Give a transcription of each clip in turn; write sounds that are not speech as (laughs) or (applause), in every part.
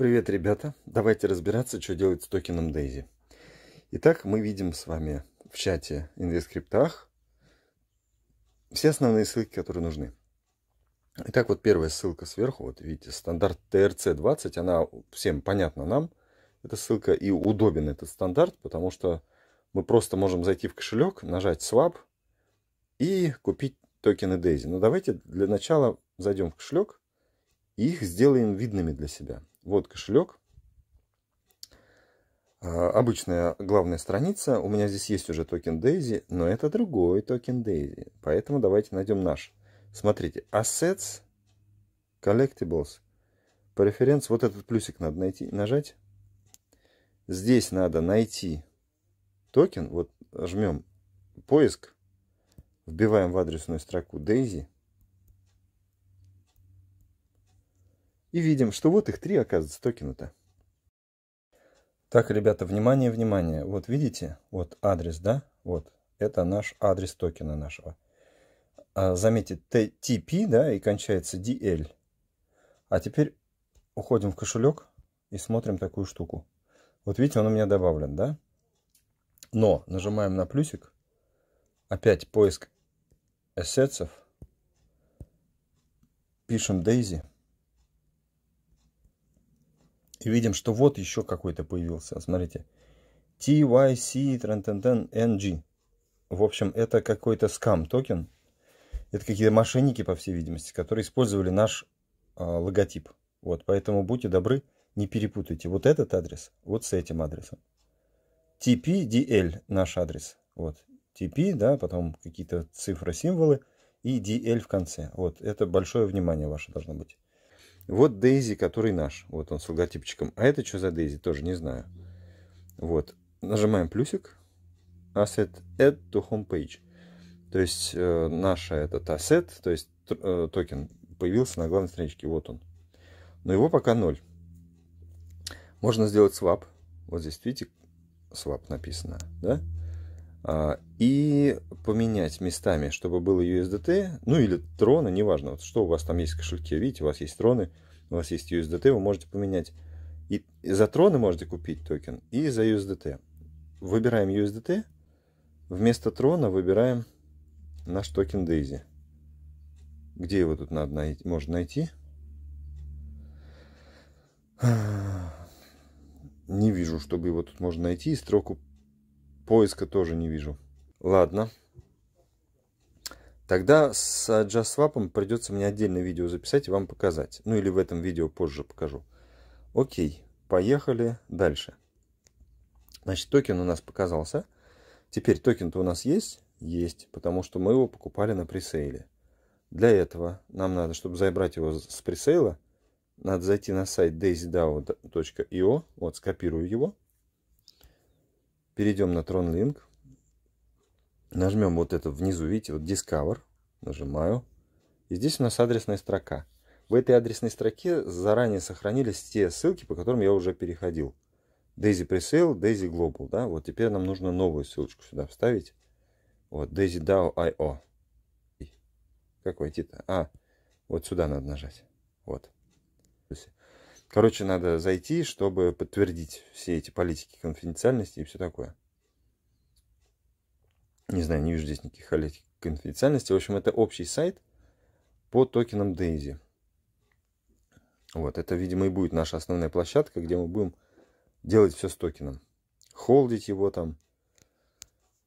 Привет, ребята! Давайте разбираться, что делать с токеном Daisy. Итак, мы видим с вами в чате инвескриптах все основные ссылки, которые нужны. Итак, вот первая ссылка сверху, вот видите, стандарт TRC20, она всем понятна нам. Эта ссылка и удобен этот стандарт, потому что мы просто можем зайти в кошелек, нажать Swap и купить токены Дейзи. Но ну, давайте для начала зайдем в кошелек и их сделаем видными для себя. Вот кошелек. А, обычная главная страница. У меня здесь есть уже токен Daisy, но это другой токен Daisy. Поэтому давайте найдем наш. Смотрите, Assets, Collectibles, Preference. Вот этот плюсик надо найти, нажать. Здесь надо найти токен. Вот жмем поиск, вбиваем в адресную строку Daisy. И видим, что вот их три, оказывается, токена-то. Так, ребята, внимание, внимание. Вот видите, вот адрес, да? Вот, это наш адрес токена нашего. А, заметьте, TP, да, и кончается DL. А теперь уходим в кошелек и смотрим такую штуку. Вот видите, он у меня добавлен, да? Но нажимаем на плюсик. Опять поиск эссетсов. Пишем Daisy. И видим, что вот еще какой-то появился. Смотрите. TYC NG. В общем, это какой-то скам токен. Это какие-то мошенники, по всей видимости, которые использовали наш э, логотип. Вот, поэтому будьте добры, не перепутайте вот этот адрес вот с этим адресом. TPDL наш адрес. Вот, TP, да, потом какие-то цифры, символы и DL в конце. Вот, это большое внимание ваше должно быть. Вот Дейзи, который наш. Вот он с логотипчиком. А это что за Дейзи, тоже не знаю. Вот. Нажимаем плюсик. Asset Add to Homepage. То есть э, наша этот ассет, то есть э, токен появился на главной страничке. Вот он. Но его пока ноль. Можно сделать свап. Вот здесь, видите, свап написано. Да? А, и поменять местами, чтобы было USDT, ну или трона, неважно, вот что у вас там есть в кошельке, видите, у вас есть троны, у вас есть USDT, вы можете поменять. И за троны можете купить токен, и за USDT. Выбираем USDT, вместо трона выбираем наш токен Daisy. Где его тут надо найти? Можно найти? (sighs) Не вижу, чтобы его тут можно найти. Строку поиска тоже не вижу. Ладно. Тогда с JustSwap придется мне отдельное видео записать и вам показать. Ну или в этом видео позже покажу. Окей, поехали дальше. Значит, токен у нас показался. Теперь токен-то у нас есть? Есть, потому что мы его покупали на пресейле. Для этого нам надо, чтобы забрать его с пресейла, надо зайти на сайт daisydao.io, вот скопирую его, перейдем на TronLink. Нажмем вот это внизу, видите, вот Discover. Нажимаю. И здесь у нас адресная строка. В этой адресной строке заранее сохранились те ссылки, по которым я уже переходил. Daisy Presale, Daisy Global. Да? Вот теперь нам нужно новую ссылочку сюда вставить. Вот, Daisy DAO IO. Как войти-то? А, вот сюда надо нажать. Вот. Короче, надо зайти, чтобы подтвердить все эти политики конфиденциальности и все такое. Не знаю, не вижу здесь никаких политик конфиденциальности. В общем, это общий сайт по токенам Дейзи. Вот, это, видимо, и будет наша основная площадка, где мы будем делать все с токеном. Холдить его там,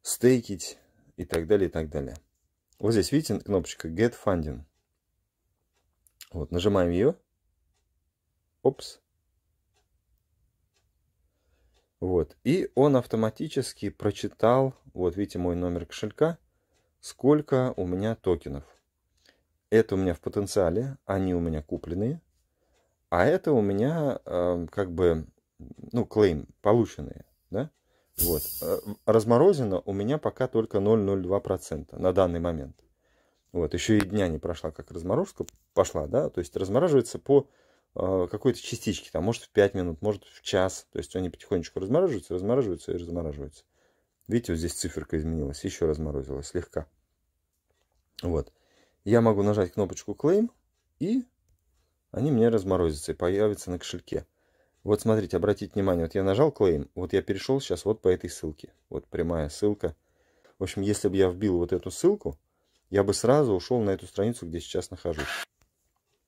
стейкить и так далее, и так далее. Вот здесь, видите, кнопочка Get Funding. Вот, нажимаем ее. Опс. Вот. И он автоматически прочитал, вот видите мой номер кошелька, сколько у меня токенов. Это у меня в потенциале, они у меня купленные. А это у меня э, как бы, ну, клейм, полученные, да? Вот. Э, разморозено у меня пока только 0,02% на данный момент. Вот. Еще и дня не прошла, как разморозка пошла, да? То есть размораживается по Э, какой-то частички, там, может, в 5 минут, может, в час. То есть они потихонечку размораживаются, размораживаются и размораживаются. Видите, вот здесь циферка изменилась, еще разморозилась слегка. Вот. Я могу нажать кнопочку Claim, и они мне разморозятся и появятся на кошельке. Вот смотрите, обратите внимание, вот я нажал Claim, вот я перешел сейчас вот по этой ссылке. Вот прямая ссылка. В общем, если бы я вбил вот эту ссылку, я бы сразу ушел на эту страницу, где сейчас нахожусь.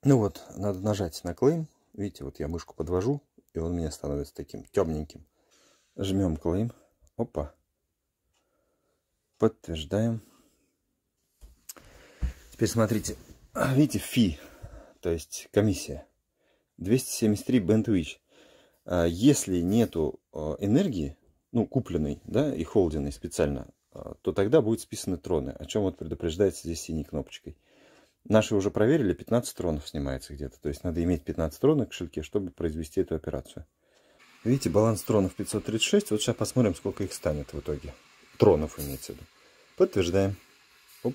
Ну вот, надо нажать на клейм. Видите, вот я мышку подвожу, и он у меня становится таким темненьким. Жмем клейм. Опа. Подтверждаем. Теперь смотрите. Видите, фи, то есть комиссия. 273 Bentwich. А если нету а, энергии, ну, купленной, да, и холденной специально, а, то тогда будет списаны троны, о чем вот предупреждается здесь синей кнопочкой. Наши уже проверили, 15 тронов снимается где-то. То есть надо иметь 15 тронов в кошельке, чтобы произвести эту операцию. Видите, баланс тронов 536. Вот сейчас посмотрим, сколько их станет в итоге. Тронов имеется в виду. Подтверждаем. Оп.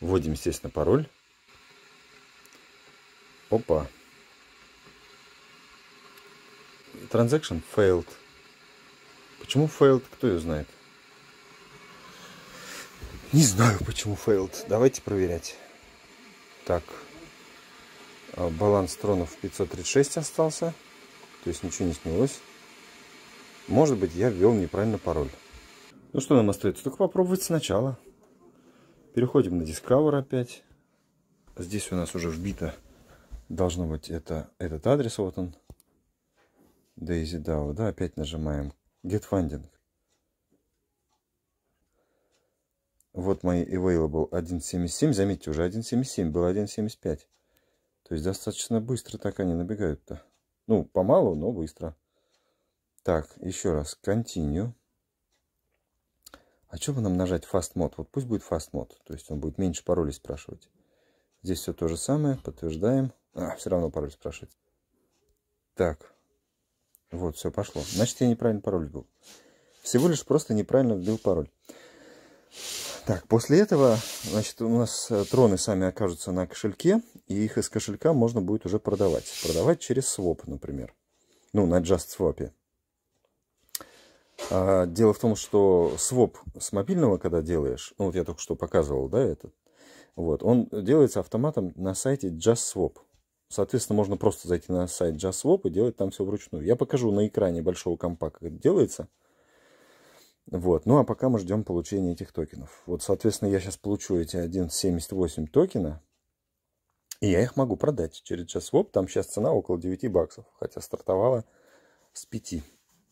Вводим, естественно, пароль. Опа. Transaction failed. Почему failed, кто ее знает? Не знаю, почему failed. Давайте проверять. Так, а, баланс тронов 536 остался, то есть ничего не снялось. Может быть, я ввел неправильно пароль. Ну что нам остается? Только попробовать сначала. Переходим на Discover опять. Здесь у нас уже вбито должно быть это, этот адрес, вот он. Daisy DAO, да, опять нажимаем Get Funding. вот мои available 1.77. Заметьте, уже 1.77, было 1.75. То есть достаточно быстро так они набегают-то. Ну, помалу, но быстро. Так, еще раз. Continue. А что бы нам нажать Fast Mode? Вот пусть будет Fast Mode. То есть он будет меньше паролей спрашивать. Здесь все то же самое. Подтверждаем. А, все равно пароль спрашивает. Так. Вот, все пошло. Значит, я неправильно пароль вбил. Всего лишь просто неправильно вбил пароль. Так, после этого, значит, у нас э, троны сами окажутся на кошельке, и их из кошелька можно будет уже продавать. Продавать через своп, например. Ну, на JustSwap. А, дело в том, что своп с мобильного, когда делаешь, ну, вот я только что показывал, да, этот, вот, он делается автоматом на сайте JustSwap. Соответственно, можно просто зайти на сайт JustSwap и делать там все вручную. Я покажу на экране большого компа, как это делается – вот. Ну а пока мы ждем получения этих токенов. Вот, соответственно, я сейчас получу эти 11.78 токена, и я их могу продать через JustSwap. Там сейчас цена около 9 баксов, хотя стартовала с 5.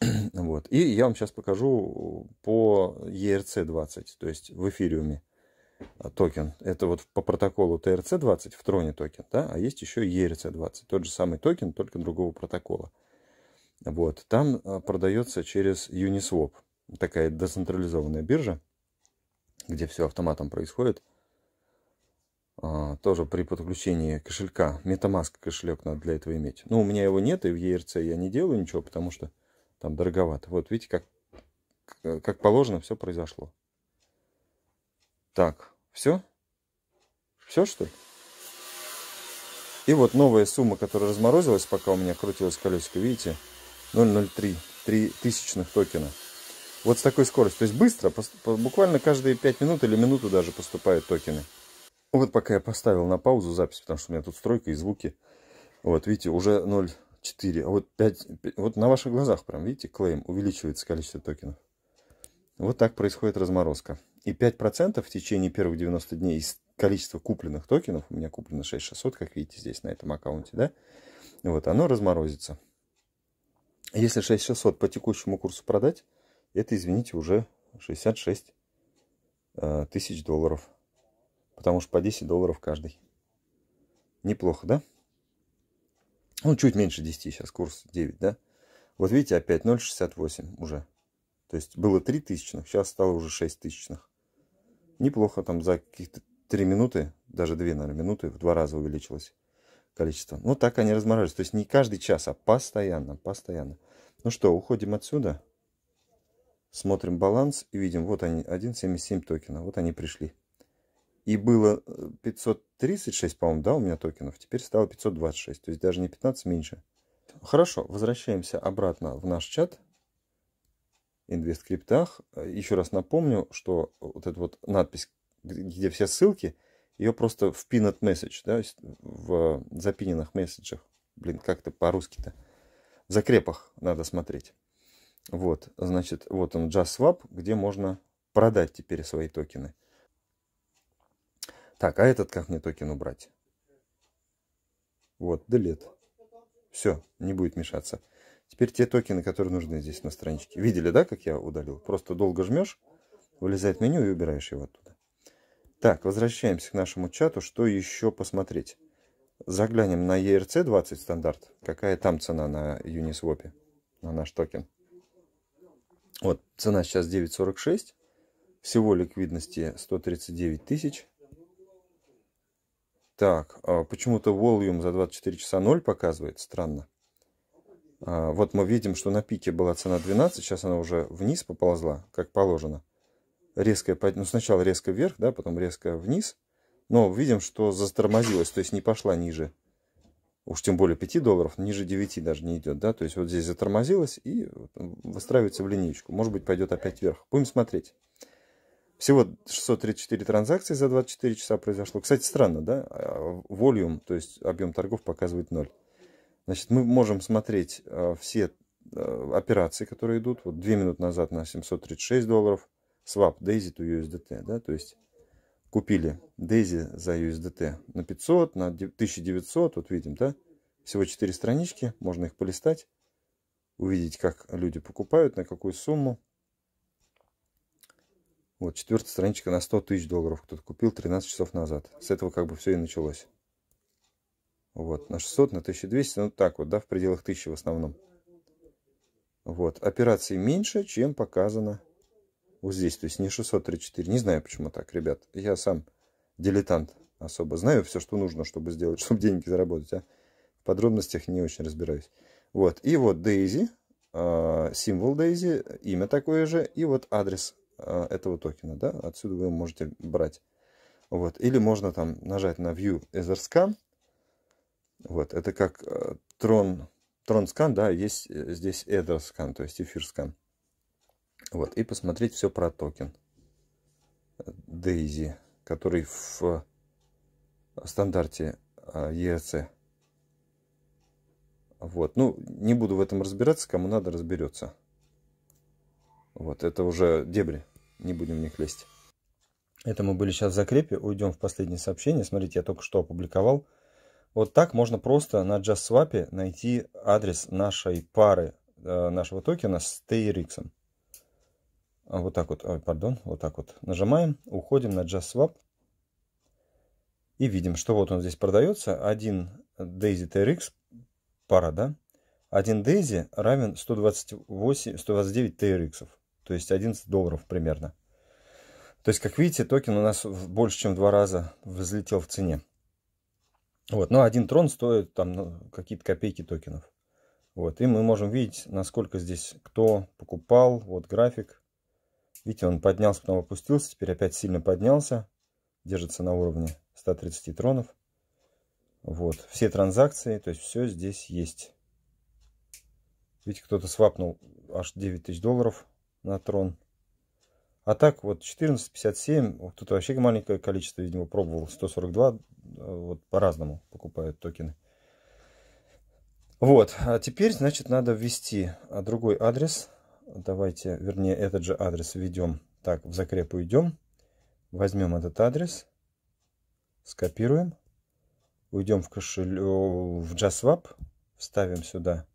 (clears throat) вот. И я вам сейчас покажу по ERC20, то есть в эфириуме а, токен. Это вот по протоколу TRC20 в троне токен, да, а есть еще ERC20, тот же самый токен, только другого протокола. Вот, там а, продается через Uniswap такая децентрализованная биржа, где все автоматом происходит. А, тоже при подключении кошелька, MetaMask кошелек надо для этого иметь. Ну, у меня его нет, и в ERC я не делаю ничего, потому что там дороговато. Вот видите, как, как положено, все произошло. Так, все? Все, что ли? И вот новая сумма, которая разморозилась, пока у меня крутилось колесико, видите, 0,03 три тысячных токена. Вот с такой скоростью. То есть быстро, буквально каждые 5 минут или минуту даже поступают токены. Вот пока я поставил на паузу запись, потому что у меня тут стройка и звуки. Вот, видите, уже 0,4. А вот 5, 5, вот на ваших глазах прям, видите, клейм увеличивается количество токенов. Вот так происходит разморозка. И 5% в течение первых 90 дней из количества купленных токенов, у меня куплено 6600, как видите здесь на этом аккаунте, да, вот оно разморозится. Если 6600 по текущему курсу продать, это, извините, уже 66 э, тысяч долларов. Потому что по 10 долларов каждый. Неплохо, да? Ну, чуть меньше 10, сейчас курс 9, да? Вот видите, опять 0,68 уже. То есть было 3 тысячных, сейчас стало уже 6 тысячных. Неплохо, там за каких-то 3 минуты, даже 2, наверное, минуты в два раза увеличилось количество. Ну, так они размораживаются. То есть не каждый час, а постоянно, постоянно. Ну что, уходим отсюда. Смотрим баланс и видим, вот они, 1.77 токена, вот они пришли. И было 536, э, по-моему, да, у меня токенов, теперь стало 526, то есть даже не 15, меньше. Хорошо, возвращаемся обратно в наш чат. Инвест Еще раз напомню, что вот эта вот надпись, где все ссылки, ее просто в pinned message, да, в запиненных месседжах. Блин, как-то по-русски-то. В закрепах надо смотреть. Вот, значит, вот он, JustSwap, где можно продать теперь свои токены. Так, а этот как мне токен убрать? Вот, delete. Все, не будет мешаться. Теперь те токены, которые нужны здесь на страничке. Видели, да, как я удалил? Просто долго жмешь, вылезает меню и убираешь его оттуда. Так, возвращаемся к нашему чату. Что еще посмотреть? Заглянем на ERC20 стандарт. Какая там цена на Uniswap, на наш токен? Вот, цена сейчас 9,46. Всего ликвидности 139 тысяч. Так, а почему-то волюм за 24 часа 0 показывает. Странно. А, вот мы видим, что на пике была цена 12, сейчас она уже вниз поползла, как положено. Резкая, ну сначала резко вверх, да, потом резко вниз. Но видим, что застормозилась, то есть не пошла ниже уж тем более 5 долларов, ниже 9 даже не идет, да, то есть вот здесь затормозилось и выстраивается в линейку, может быть пойдет опять вверх, будем смотреть. Всего 634 транзакции за 24 часа произошло. Кстати, странно, да? А, волюм, то есть объем торгов, показывает 0. Значит, мы можем смотреть э, все э, операции, которые идут. Вот 2 минуты назад на 736 долларов. Swap Daisy to USDT, да? То есть купили Дейзи за USDT на 500, на 1900, вот видим, да? Всего 4 странички, можно их полистать, увидеть, как люди покупают, на какую сумму. Вот, четвертая страничка на 100 тысяч долларов кто-то купил 13 часов назад. С этого как бы все и началось. Вот, на 600, на 1200, ну так вот, да, в пределах 1000 в основном. Вот, операций меньше, чем показано вот здесь, то есть не 634. Не знаю, почему так, ребят. Я сам дилетант особо. Знаю все, что нужно, чтобы сделать, (laughs) чтобы деньги заработать, а в подробностях не очень разбираюсь. Вот, и вот Дейзи, а, символ Дейзи, имя такое же, и вот адрес а, этого токена, да, отсюда вы можете брать. Вот, или можно там нажать на View Etherscan, вот, это как Tron, Tron Scan, да, есть э, здесь EtherScan, то есть эфир вот, и посмотреть все про токен Daisy, который в э, стандарте ERC. Э, вот, ну, не буду в этом разбираться, кому надо, разберется. Вот, это уже дебри, не будем в них лезть. Это мы были сейчас в закрепе, уйдем в последнее сообщение. Смотрите, я только что опубликовал. Вот так можно просто на JustSwap найти адрес нашей пары, э, нашего токена с TRX. А, вот так вот, ой, пардон, вот так вот нажимаем, уходим на JustSwap и видим, что вот он здесь продается. Один Daisy TRX, пара, да? Один Daisy равен 128, 129 TRX, то есть 11 долларов примерно. То есть, как видите, токен у нас больше, чем в два раза взлетел в цене. Вот, но один трон стоит там ну, какие-то копейки токенов. Вот, и мы можем видеть, насколько здесь кто покупал, вот график, Видите, он поднялся, потом опустился, теперь опять сильно поднялся. Держится на уровне 130 тронов. Вот, все транзакции, то есть все здесь есть. Видите, кто-то свапнул аж 9 тысяч долларов на трон. А так вот 14.57, кто-то вообще маленькое количество, видимо, пробовал, 142, э, вот по-разному покупают токены. Вот, а теперь, значит, надо ввести другой адрес давайте, вернее, этот же адрес введем. Так, в закреп уйдем. Возьмем этот адрес, скопируем, уйдем в кошелю, э, в JavaSwap, вставим сюда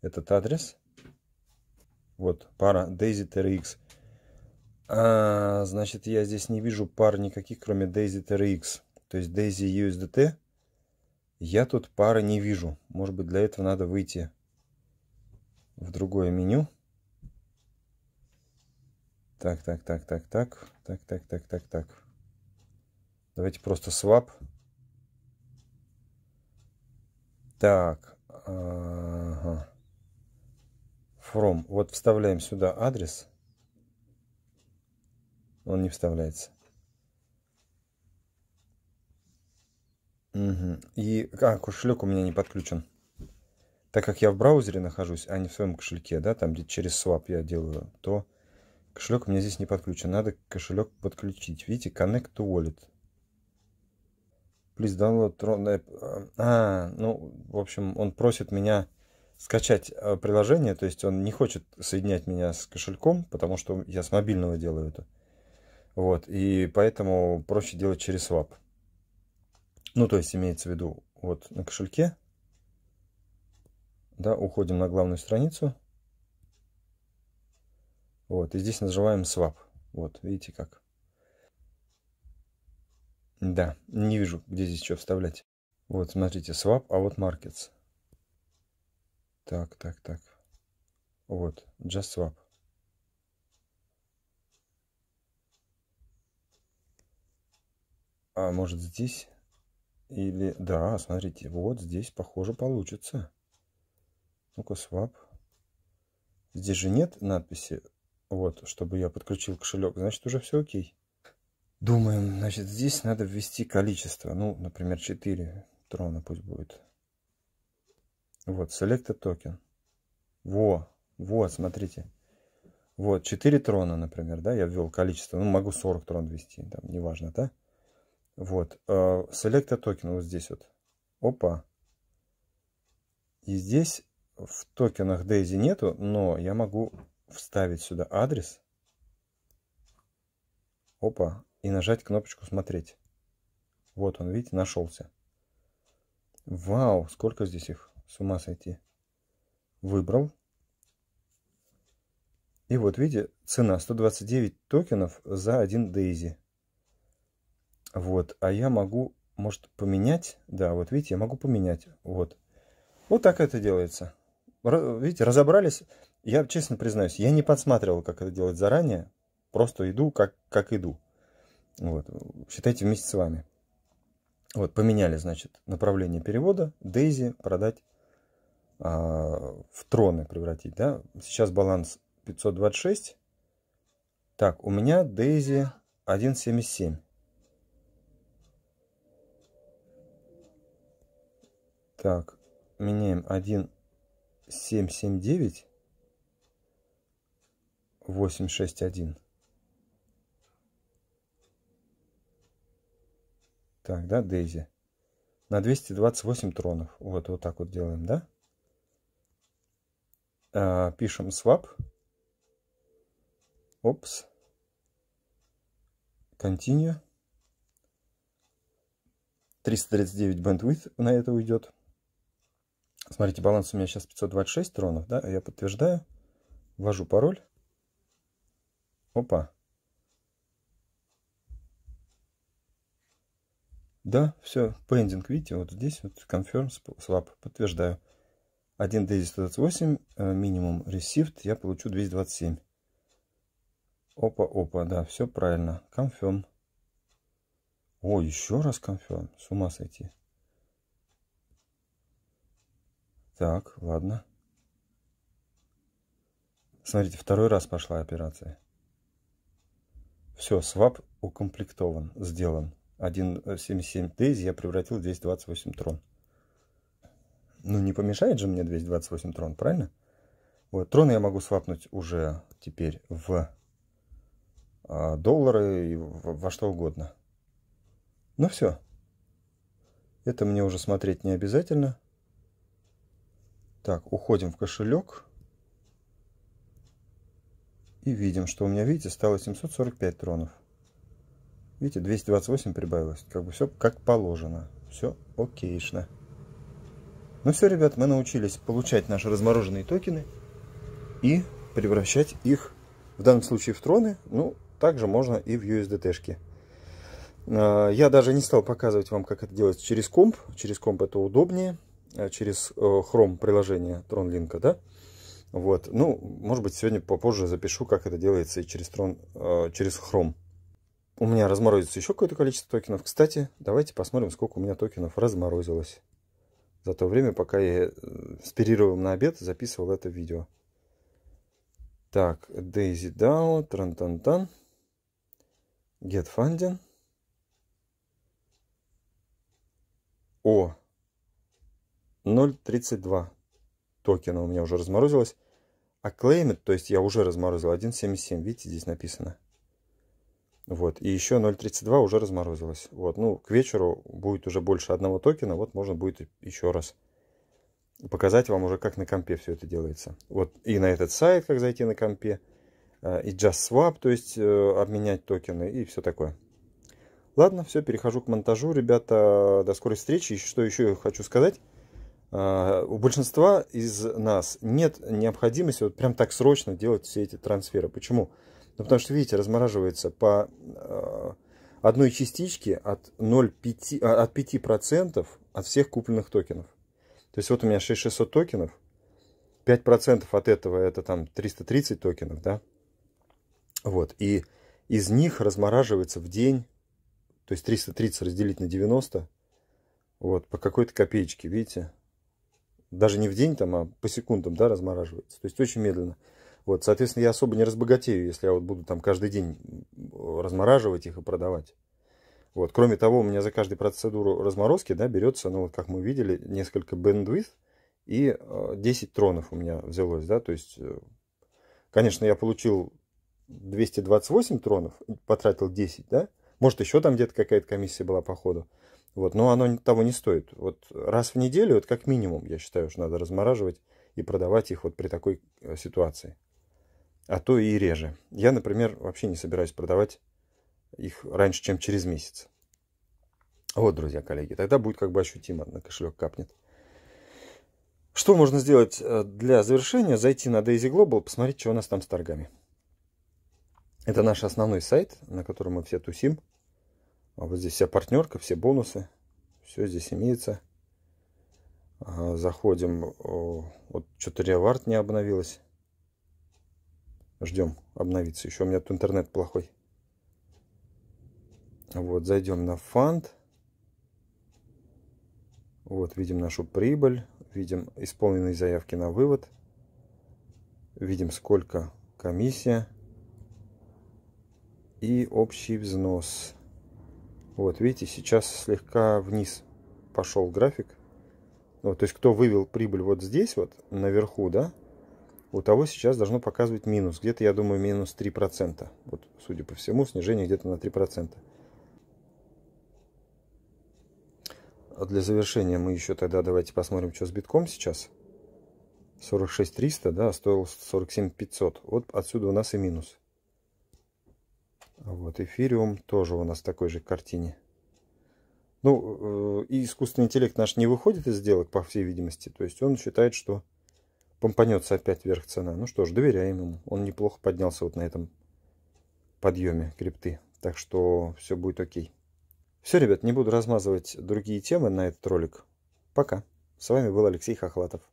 этот адрес. Вот пара Daisy TRX. А, значит, я здесь не вижу пар никаких, кроме Daisy TRX. То есть Daisy USDT. Я тут пары не вижу. Может быть, для этого надо выйти в другое меню. Так, так, так, так, так, так, так, так, так, так. Давайте просто свап. Так. Ага. From. Вот вставляем сюда адрес. Он не вставляется. Угу. И а, кошелек у меня не подключен. Так как я в браузере нахожусь, а не в своем кошельке, да, там где через swap я делаю, то Кошелек у меня здесь не подключен. Надо кошелек подключить. Видите, Connect to Wallet. Please download А, ну, в общем, он просит меня скачать э, приложение. То есть он не хочет соединять меня с кошельком, потому что я с мобильного делаю это. Вот, и поэтому проще делать через Swap. Ну, то есть имеется в виду вот на кошельке. Да, уходим на главную страницу. Вот, и здесь нажимаем Swap. Вот, видите как. Да, не вижу, где здесь что вставлять. Вот, смотрите, Swap, а вот Markets. Так, так, так. Вот, Just Swap. А может здесь? Или... Да, смотрите, вот здесь, похоже, получится. Ну-ка, свап. Здесь же нет надписи вот, чтобы я подключил кошелек, значит уже все окей. Думаем, значит здесь надо ввести количество, ну, например, 4 трона пусть будет. Вот, select токен. Во, вот, смотрите. Вот, 4 трона, например, да, я ввел количество. Ну, могу 40 трон ввести, там, неважно, да? Вот, э, select токен вот здесь вот. Опа. И здесь в токенах дейзи нету, но я могу вставить сюда адрес. Опа. И нажать кнопочку «Смотреть». Вот он, видите, нашелся. Вау, сколько здесь их. С ума сойти. Выбрал. И вот, видите, цена 129 токенов за один дейзи. Вот, а я могу, может, поменять? Да, вот видите, я могу поменять. Вот. Вот так это делается. Видите, разобрались. Я честно признаюсь, я не подсматривал, как это делать заранее. Просто иду, как, как иду. Вот. Считайте вместе с вами. Вот, поменяли, значит, направление перевода. Дейзи продать а, в троны превратить, да. Сейчас баланс 526. Так, у меня Дейзи 1.77. Так, меняем 1.779. 861. Так, да, Дейзи. На 228 тронов. Вот, вот так вот делаем, да? А, пишем swap. Опс. Continue. 339 bandwidth на это уйдет. Смотрите, баланс у меня сейчас 526 тронов, да? Я подтверждаю. Ввожу пароль. Опа. Да, все, пендинг, видите, вот здесь вот confirm swap, подтверждаю. 1 DAISY 128, э, минимум received, я получу 227. Опа, опа, да, все правильно. Confirm. О, еще раз confirm, с ума сойти. Так, ладно. Смотрите, второй раз пошла операция. Все, свап укомплектован, сделан. 1,77 э, тейзи я превратил в 228 трон. Ну, не помешает же мне 228 трон, правильно? Вот, троны я могу свапнуть уже теперь в а, доллары и во что угодно. Ну все. Это мне уже смотреть не обязательно. Так, уходим в кошелек. И видим, что у меня, видите, стало 745 тронов. Видите, 228 прибавилось. Как бы все как положено. Все окейшно. Ну все, ребят, мы научились получать наши размороженные токены и превращать их, в данном случае, в троны. Ну, также можно и в USDT-шки. А, я даже не стал показывать вам, как это делать через комп. Через комп это удобнее, а через Chrome приложение TronLink, да? Вот. Ну, может быть, сегодня попозже запишу, как это делается и через, трон, э, через Chrome. У меня разморозится еще какое-то количество токенов. Кстати, давайте посмотрим, сколько у меня токенов разморозилось. За то время, пока я э, с на обед записывал это видео. Так, Daisy DAO, Трантантан, Get Funding. О, 0.32 токена у меня уже разморозилось. А claimed, то есть я уже разморозил 1.77, видите, здесь написано. Вот, и еще 0.32 уже разморозилось. Вот, ну, к вечеру будет уже больше одного токена, вот можно будет еще раз показать вам уже, как на компе все это делается. Вот и на этот сайт, как зайти на компе, э, и Just Swap, то есть э, обменять токены и все такое. Ладно, все, перехожу к монтажу, ребята, до скорой встречи. Что еще хочу сказать? А, у большинства из нас нет необходимости вот прям так срочно делать все эти трансферы. Почему? Ну, потому что, видите, размораживается по а, одной частичке от, 0,5, а, от 5% от всех купленных токенов. То есть вот у меня 6600 токенов, 5% от этого это там 330 токенов, да? Вот, и из них размораживается в день, то есть 330 разделить на 90, вот, по какой-то копеечке, видите? даже не в день, там, а по секундам да, размораживается. То есть очень медленно. Вот, соответственно, я особо не разбогатею, если я вот буду там каждый день размораживать их и продавать. Вот. Кроме того, у меня за каждую процедуру разморозки да, берется, ну, вот как мы видели, несколько bandwidth и 10 э, тронов у меня взялось. Да? То есть, э, конечно, я получил 228 тронов, потратил 10, да? Может, еще там где-то какая-то комиссия была по ходу. Вот, но оно того не стоит. Вот раз в неделю, вот как минимум, я считаю, что надо размораживать и продавать их вот при такой э, ситуации. А то и реже. Я, например, вообще не собираюсь продавать их раньше, чем через месяц. Вот, друзья, коллеги, тогда будет как бы ощутимо, на кошелек капнет. Что можно сделать э, для завершения? Зайти на Daisy Global, посмотреть, что у нас там с торгами. Это наш основной сайт, на котором мы все тусим. А вот здесь вся партнерка, все бонусы. Все здесь имеется. Заходим. Вот что-то реавард не обновилось. Ждем обновиться. Еще у меня тут интернет плохой. Вот, зайдем на фанд. Вот, видим нашу прибыль. Видим исполненные заявки на вывод. Видим, сколько комиссия. И общий взнос. Вот, видите, сейчас слегка вниз пошел график. Вот, то есть, кто вывел прибыль вот здесь вот, наверху, да, у того сейчас должно показывать минус. Где-то, я думаю, минус 3%. Вот, судя по всему, снижение где-то на 3%. А для завершения мы еще тогда давайте посмотрим, что с битком сейчас. 46 300, да, стоил 47 500. Вот отсюда у нас и минус. Вот, эфириум тоже у нас в такой же картине. Ну, э, и искусственный интеллект наш не выходит из сделок, по всей видимости. То есть он считает, что помпанется опять вверх цена. Ну что ж, доверяем ему. Он неплохо поднялся вот на этом подъеме крипты. Так что все будет окей. Все, ребят, не буду размазывать другие темы на этот ролик. Пока. С вами был Алексей Хохлатов.